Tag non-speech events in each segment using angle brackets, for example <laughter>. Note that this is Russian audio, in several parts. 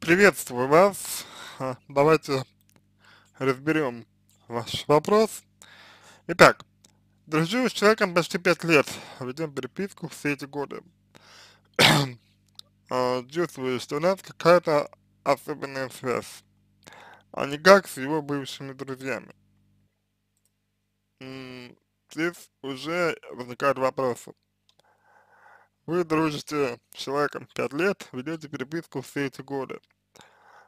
Приветствую вас. А, давайте разберем ваш вопрос. Итак, дружу с человеком почти пять лет, ведем переписку все эти годы. <clears throat> А, чувствую, что у нас какая-то особенная связь, а не как с его бывшими друзьями. Здесь уже возникают вопросы. Вы дружите с человеком 5 лет, ведете переписку все эти годы.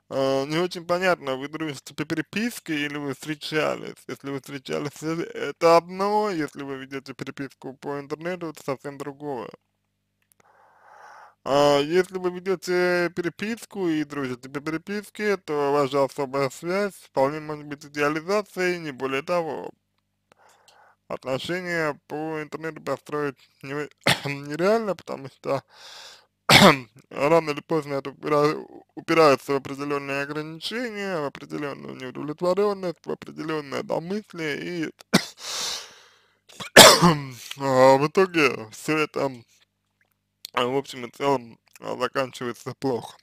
А, не очень понятно, вы дружите по переписке или вы встречались. Если вы встречались, э, это одно, если вы ведете переписку по интернету, это совсем другое. А, если вы ведете переписку и дружите по переписке, то ваша особая связь вполне может быть идеализацией, не более того отношения по интернету построить <coughs> нереально, потому что <coughs> рано или поздно это упирается в определенные ограничения, в определенную неудовлетворенность, в определенные домыслие, и <coughs> а в итоге все это, в общем и целом, заканчивается плохо.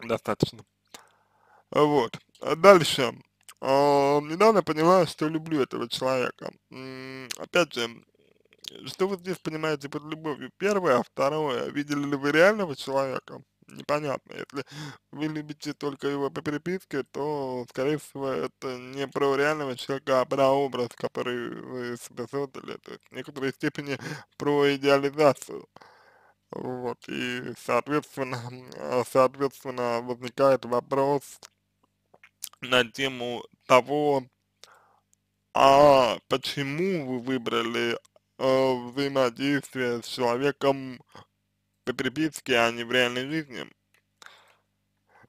Достаточно. Вот. А дальше. А, недавно поняла, что люблю этого человека. опять же, что вы здесь понимаете под любовью? Первое, а второе, а видели ли вы реального человека? Непонятно. Если вы любите только его по переписке, то, скорее всего, это не про реального человека, а про образ, который вы себе создали. То есть в некоторой степени про идеализацию. Вот, и, соответственно, а, соответственно, возникает вопрос, на тему того, а почему вы выбрали э, взаимодействие с человеком по переписке, а не в реальной жизни.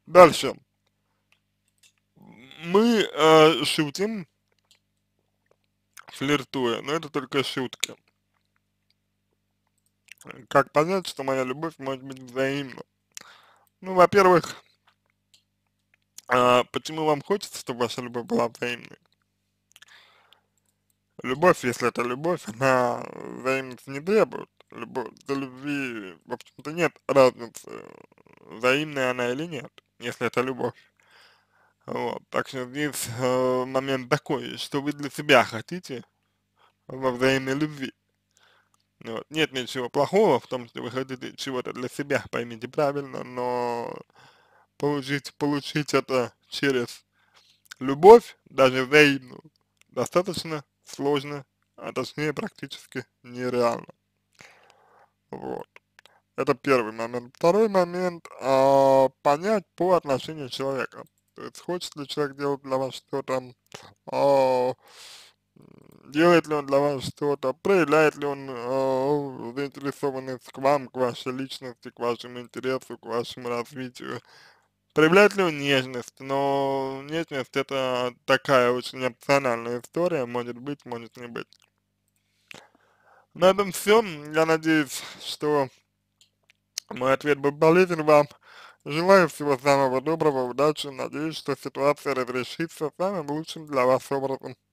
Дальше. Мы э, шутим, флиртуя, но это только шутки. Как понять, что моя любовь может быть взаимна? Ну, во-первых, а почему вам хочется, чтобы ваша любовь была взаимной? Любовь, если это любовь, она взаимности не требует. Любовь, до любви, в общем-то, нет разницы, взаимная она или нет, если это любовь. Вот, так что здесь э, момент такой, что вы для себя хотите во взаимной любви. Вот. Нет ничего плохого в том, что вы хотите чего-то для себя, поймите правильно, но получить, получить это через любовь, даже взаимную, достаточно сложно, а точнее практически нереально. Вот. Это первый момент. Второй момент а, – понять по отношению человека. То есть, хочет ли человек делать для вас что-то, а, делает ли он для вас что-то, проявляет ли он а, заинтересованность к вам, к вашей личности, к вашему интересу, к вашему развитию, Проявляет ли он нежность? Но нежность это такая очень опциональная история, может быть, может не быть. На этом все. Я надеюсь, что мой ответ был полезен вам. Желаю всего самого доброго, удачи. Надеюсь, что ситуация разрешится самым лучшим для вас образом.